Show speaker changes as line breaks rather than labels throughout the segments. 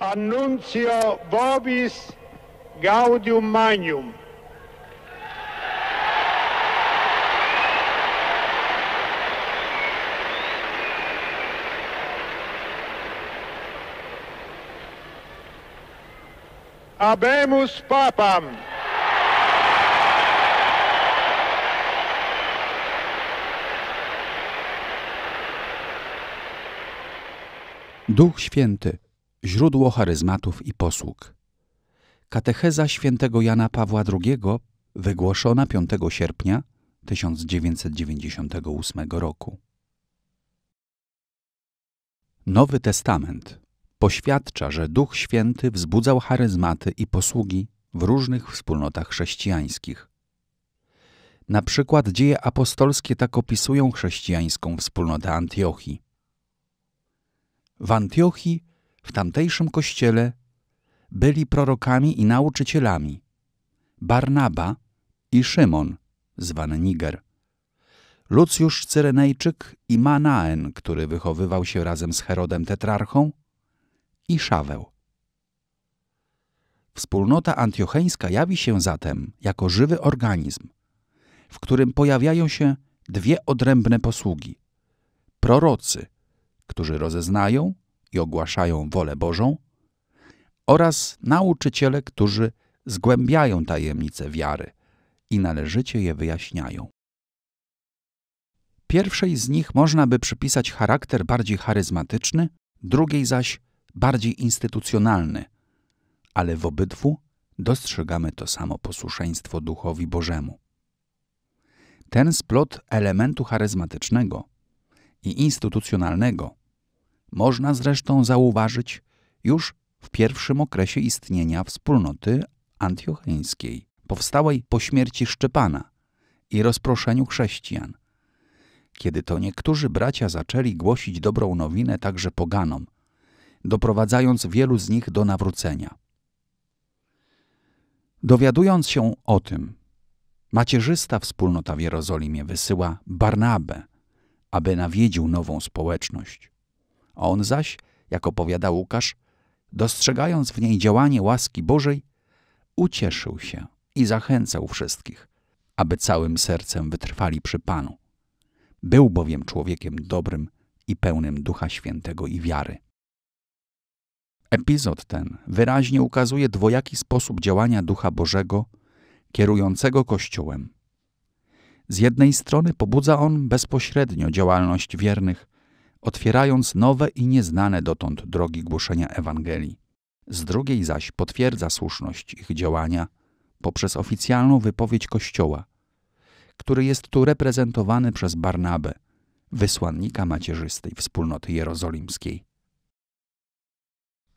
Annuncio vobis gaudium magnum. Abemus Papam. Duch Święty Źródło charyzmatów i posług. Katecheza świętego Jana Pawła II, wygłoszona 5 sierpnia 1998 roku. Nowy Testament poświadcza, że Duch Święty wzbudzał charyzmaty i posługi w różnych wspólnotach chrześcijańskich. Na przykład dzieje apostolskie tak opisują chrześcijańską wspólnotę Antiochii. W Antiochii w tamtejszym kościele byli prorokami i nauczycielami Barnaba i Szymon, zwany Niger, Lucjusz Cyrenejczyk i Manaen, który wychowywał się razem z Herodem Tetrarchą i Szaweł. Wspólnota antiocheńska jawi się zatem jako żywy organizm, w którym pojawiają się dwie odrębne posługi. Prorocy, którzy rozeznają i ogłaszają wolę Bożą, oraz nauczyciele, którzy zgłębiają tajemnice wiary i należycie je wyjaśniają. Pierwszej z nich można by przypisać charakter bardziej charyzmatyczny, drugiej zaś bardziej instytucjonalny, ale w obydwu dostrzegamy to samo posłuszeństwo duchowi Bożemu. Ten splot elementu charyzmatycznego i instytucjonalnego można zresztą zauważyć już w pierwszym okresie istnienia wspólnoty antiocheńskiej, powstałej po śmierci Szczepana i rozproszeniu chrześcijan. Kiedy to niektórzy bracia zaczęli głosić dobrą nowinę także poganom, doprowadzając wielu z nich do nawrócenia. Dowiadując się o tym, macierzysta wspólnota w Jerozolimie wysyła Barnabę, aby nawiedził nową społeczność. A on zaś, jak opowiada Łukasz, dostrzegając w niej działanie łaski Bożej, ucieszył się i zachęcał wszystkich, aby całym sercem wytrwali przy Panu. Był bowiem człowiekiem dobrym i pełnym Ducha Świętego i wiary. Epizod ten wyraźnie ukazuje dwojaki sposób działania Ducha Bożego kierującego Kościołem. Z jednej strony pobudza on bezpośrednio działalność wiernych otwierając nowe i nieznane dotąd drogi głoszenia Ewangelii. Z drugiej zaś potwierdza słuszność ich działania poprzez oficjalną wypowiedź Kościoła, który jest tu reprezentowany przez Barnabę, wysłannika macierzystej wspólnoty jerozolimskiej.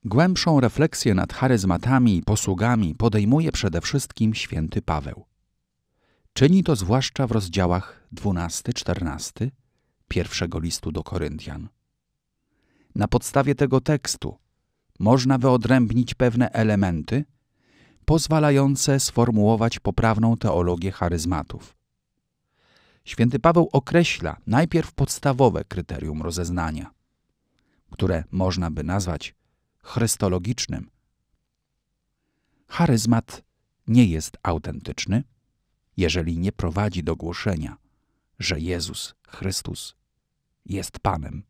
Głębszą refleksję nad charyzmatami i posługami podejmuje przede wszystkim święty Paweł. Czyni to zwłaszcza w rozdziałach 12-14 pierwszego listu do Koryntian. Na podstawie tego tekstu można wyodrębnić pewne elementy pozwalające sformułować poprawną teologię charyzmatów. Święty Paweł określa najpierw podstawowe kryterium rozeznania, które można by nazwać chrystologicznym. Charyzmat nie jest autentyczny, jeżeli nie prowadzi do głoszenia, że Jezus Chrystus jest Panem.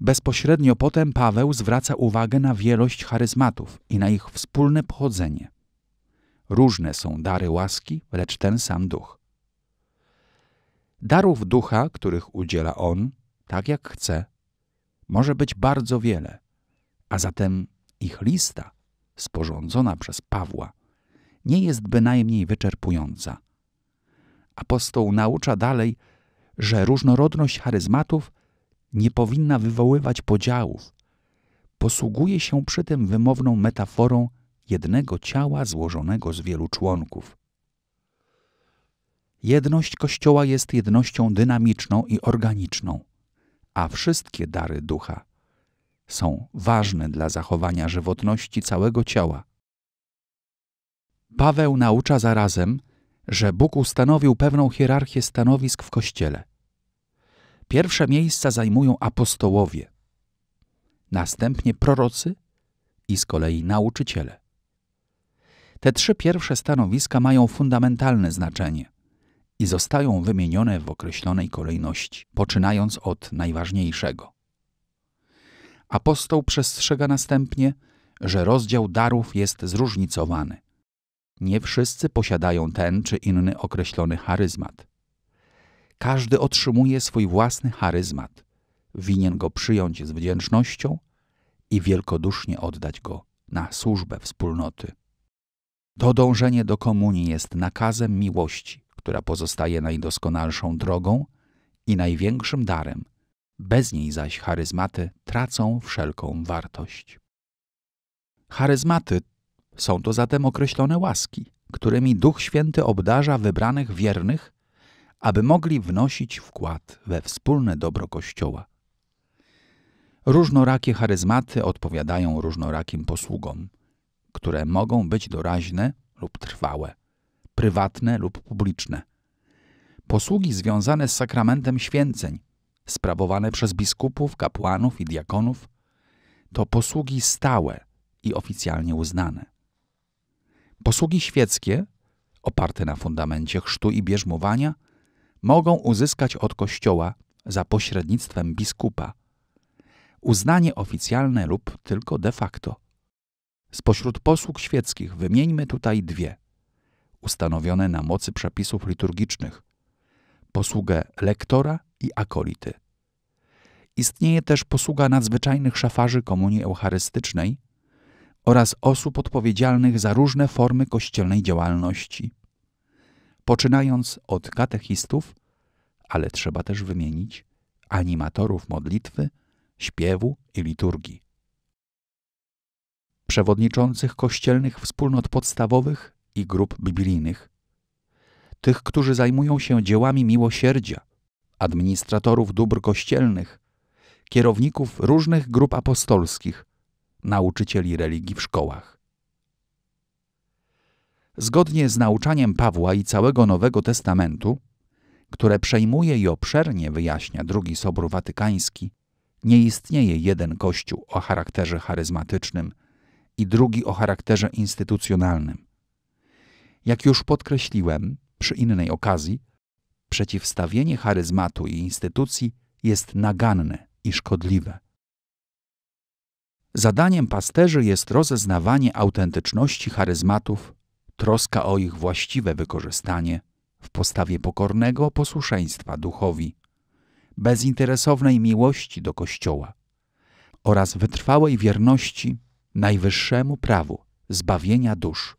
Bezpośrednio potem Paweł zwraca uwagę na wielość charyzmatów i na ich wspólne pochodzenie. Różne są dary łaski, lecz ten sam duch. Darów ducha, których udziela on, tak jak chce, może być bardzo wiele, a zatem ich lista, sporządzona przez Pawła, nie jest bynajmniej wyczerpująca. Apostoł naucza dalej, że różnorodność charyzmatów nie powinna wywoływać podziałów. Posługuje się przy tym wymowną metaforą jednego ciała złożonego z wielu członków. Jedność Kościoła jest jednością dynamiczną i organiczną, a wszystkie dary ducha są ważne dla zachowania żywotności całego ciała. Paweł naucza zarazem, że Bóg ustanowił pewną hierarchię stanowisk w Kościele. Pierwsze miejsca zajmują apostołowie, następnie prorocy i z kolei nauczyciele. Te trzy pierwsze stanowiska mają fundamentalne znaczenie i zostają wymienione w określonej kolejności, poczynając od najważniejszego. Apostoł przestrzega następnie, że rozdział darów jest zróżnicowany nie wszyscy posiadają ten czy inny określony charyzmat. Każdy otrzymuje swój własny charyzmat. Winien go przyjąć z wdzięcznością i wielkodusznie oddać go na służbę wspólnoty. To dążenie do komunii jest nakazem miłości, która pozostaje najdoskonalszą drogą i największym darem. Bez niej zaś charyzmaty tracą wszelką wartość. Charyzmaty są to zatem określone łaski, którymi Duch Święty obdarza wybranych wiernych, aby mogli wnosić wkład we wspólne dobro Kościoła. Różnorakie charyzmaty odpowiadają różnorakim posługom, które mogą być doraźne lub trwałe, prywatne lub publiczne. Posługi związane z sakramentem święceń, sprawowane przez biskupów, kapłanów i diakonów, to posługi stałe i oficjalnie uznane. Posługi świeckie, oparte na fundamencie chrztu i bierzmowania, mogą uzyskać od Kościoła za pośrednictwem biskupa uznanie oficjalne lub tylko de facto. Spośród posług świeckich wymieńmy tutaj dwie, ustanowione na mocy przepisów liturgicznych: posługę lektora i akolity. Istnieje też posługa nadzwyczajnych szafarzy Komunii Eucharystycznej, oraz osób odpowiedzialnych za różne formy kościelnej działalności. Poczynając od katechistów, ale trzeba też wymienić animatorów modlitwy, śpiewu i liturgii. Przewodniczących kościelnych wspólnot podstawowych i grup biblijnych, tych, którzy zajmują się dziełami miłosierdzia, administratorów dóbr kościelnych, kierowników różnych grup apostolskich – nauczycieli religii w szkołach. Zgodnie z nauczaniem Pawła i całego Nowego Testamentu, które przejmuje i obszernie wyjaśnia II Sobór Watykański, nie istnieje jeden kościół o charakterze charyzmatycznym i drugi o charakterze instytucjonalnym. Jak już podkreśliłem przy innej okazji, przeciwstawienie charyzmatu i instytucji jest naganne i szkodliwe. Zadaniem pasterzy jest rozeznawanie autentyczności charyzmatów, troska o ich właściwe wykorzystanie w postawie pokornego posłuszeństwa duchowi, bezinteresownej miłości do Kościoła oraz wytrwałej wierności najwyższemu prawu zbawienia dusz.